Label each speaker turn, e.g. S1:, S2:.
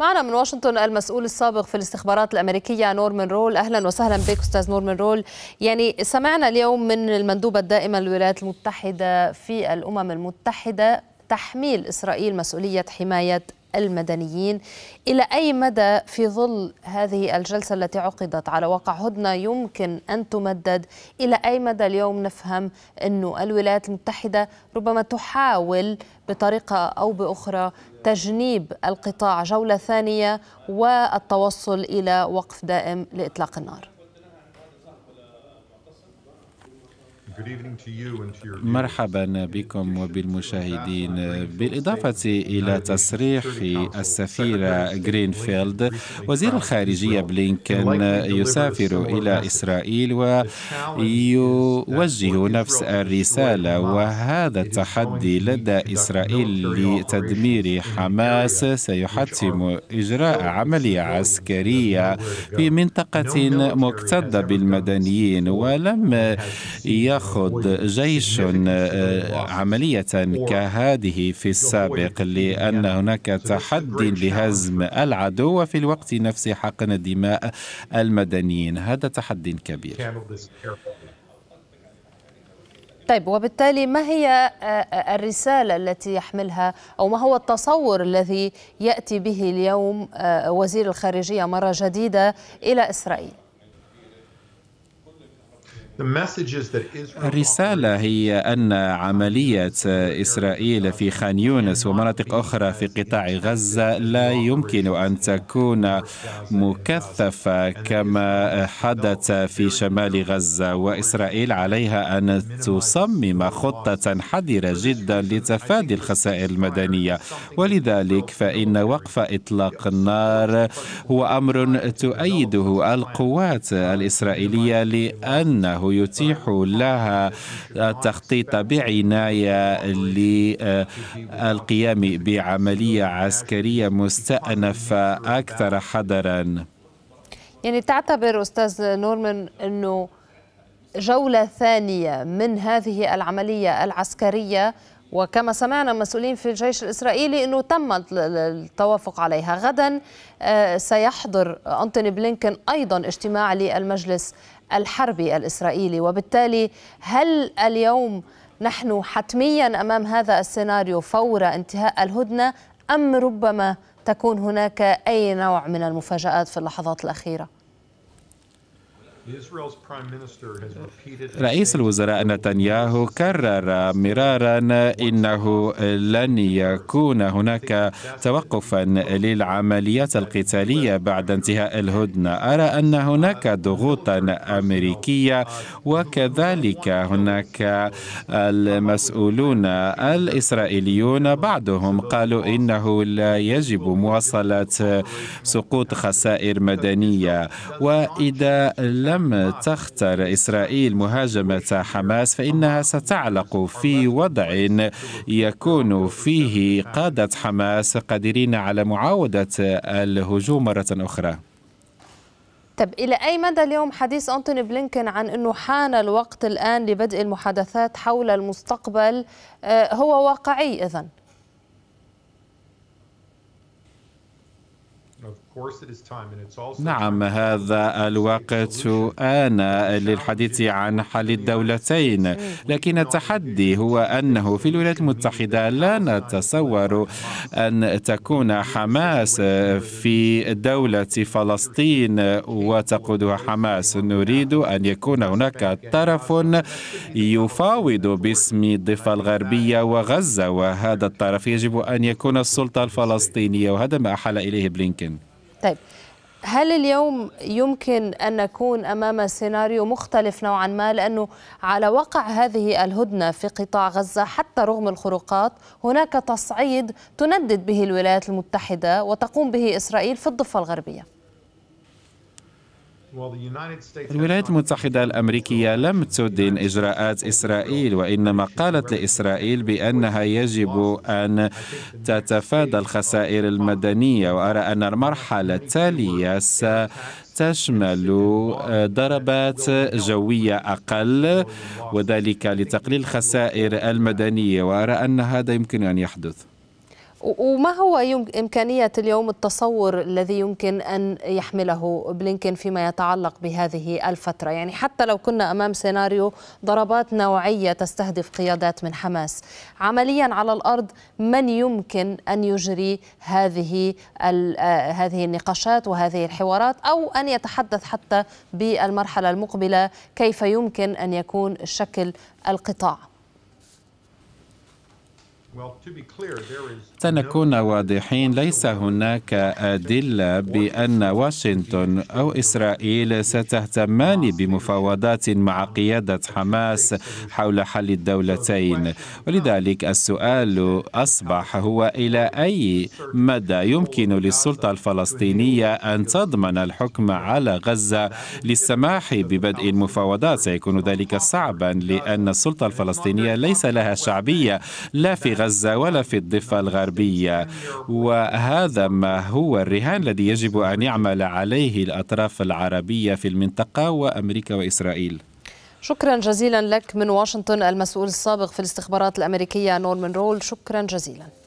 S1: معنا من واشنطن المسؤول السابق في الاستخبارات الامريكيه نورمان رول اهلا وسهلا بك استاذ نورمان رول يعني سمعنا اليوم من المندوبه الدائمه للولايات المتحده في الامم المتحده تحميل اسرائيل مسؤوليه حمايه المدنيين إلى أي مدى في ظل هذه الجلسة التي عقدت على واقع هدنة يمكن أن تمدد إلى أي مدى اليوم نفهم أن الولايات المتحدة ربما تحاول بطريقة أو بأخرى تجنيب القطاع جولة ثانية والتوصل إلى وقف دائم لإطلاق النار
S2: مرحبا بكم وبالمشاهدين بالإضافة إلى تصريح السفيرة غرينفيلد وزير الخارجية بلينكن يسافر إلى إسرائيل ويوجه نفس الرسالة وهذا التحدي لدى إسرائيل لتدمير حماس سيحتم إجراء عملية عسكرية في منطقة مكتظة بالمدنيين ولم يخ يرفض جيش آه، عملية كهذه في السابق لأن هناك تحدي لهزم العدو وفي الوقت نفسه حقن دماء المدنيين هذا تحدي كبير
S1: طيب وبالتالي ما هي آه، آه، الرسالة التي يحملها أو ما هو التصور الذي يأتي به اليوم وزير الخارجية مرة جديدة إلى إسرائيل؟
S2: الرسالة هي أن عملية إسرائيل في خان يونس ومناطق أخرى في قطاع غزة لا يمكن أن تكون مكثفة كما حدث في شمال غزة وإسرائيل عليها أن تصمم خطة حذرة جدا لتفادي الخسائر المدنية ولذلك فإن وقف إطلاق النار هو أمر تؤيده القوات الإسرائيلية لأنه يتيح لها التخطيط بعناية للقيام بعملية عسكرية مستأنفة أكثر حذرا
S1: يعني تعتبر أستاذ نورمان أنه جولة ثانية من هذه العملية العسكرية وكما سمعنا مسؤولين في الجيش الإسرائيلي أنه تم التوافق عليها غدا آه، سيحضر أنتوني بلينكن أيضا اجتماع للمجلس الحربي الإسرائيلي وبالتالي هل اليوم نحن حتميا أمام هذا السيناريو فور انتهاء الهدنة أم ربما تكون هناك أي نوع من المفاجآت في اللحظات الأخيرة؟
S2: رئيس الوزراء نتنياهو كرر مرارا انه لن يكون هناك توقفا للعمليات القتاليه بعد انتهاء الهدنه ارى ان هناك ضغوطا امريكيه وكذلك هناك المسؤولون الاسرائيليون بعضهم قالوا انه لا يجب مواصله سقوط خسائر مدنيه واذا لا لم نعم. تختر إسرائيل مهاجمة حماس فإنها ستعلق في وضع يكون فيه قادة حماس قادرين على معاودة الهجوم مرة أخرى
S1: طب إلى أي مدى اليوم حديث أنتوني بلينكن عن أنه حان الوقت الآن لبدء المحادثات حول المستقبل آه، هو واقعي إذن؟
S2: نعم هذا الوقت آن للحديث عن حل الدولتين لكن التحدي هو أنه في الولايات المتحدة لا نتصور أن تكون حماس في دولة فلسطين وتقودها حماس نريد أن يكون هناك طرف يفاوض باسم الضفة الغربية وغزة وهذا الطرف يجب أن يكون السلطة الفلسطينية وهذا ما أحال إليه بلينكين
S1: طيب هل اليوم يمكن أن نكون أمام سيناريو مختلف نوعا ما لأنه على وقع هذه الهدنة في قطاع غزة حتى رغم الخروقات هناك تصعيد تندد به الولايات المتحدة وتقوم به إسرائيل في الضفة الغربية
S2: الولايات المتحدة الأمريكية لم تدن إجراءات إسرائيل وإنما قالت لإسرائيل بأنها يجب أن تتفادى الخسائر المدنية وأرى أن المرحلة التالية تشمل ضربات جوية أقل وذلك لتقليل الخسائر المدنية وأرى أن هذا يمكن أن يحدث
S1: وما هو إمكانية اليوم التصور الذي يمكن أن يحمله بلينكن فيما يتعلق بهذه الفترة يعني حتى لو كنا أمام سيناريو ضربات نوعية تستهدف قيادات من حماس عمليا على الأرض من يمكن أن يجري هذه آه، هذه النقاشات وهذه الحوارات أو أن يتحدث حتى بالمرحلة المقبلة كيف يمكن أن يكون شكل القطاع
S2: سنكون واضحين ليس هناك أدلة بأن واشنطن أو إسرائيل ستهتمان بمفاوضات مع قيادة حماس حول حل الدولتين ولذلك السؤال أصبح هو إلى أي مدى يمكن للسلطة الفلسطينية أن تضمن الحكم على غزة للسماح ببدء المفاوضات سيكون ذلك صعبا لأن السلطة الفلسطينية ليس لها شعبية لا في غزة ولا في الضفة الغربية وهذا ما هو الرهان الذي يجب أن يعمل عليه الأطراف العربية في المنطقة وأمريكا وإسرائيل
S1: شكرا جزيلا لك من واشنطن المسؤول السابق في الاستخبارات الأمريكية نورمان رول شكرا جزيلا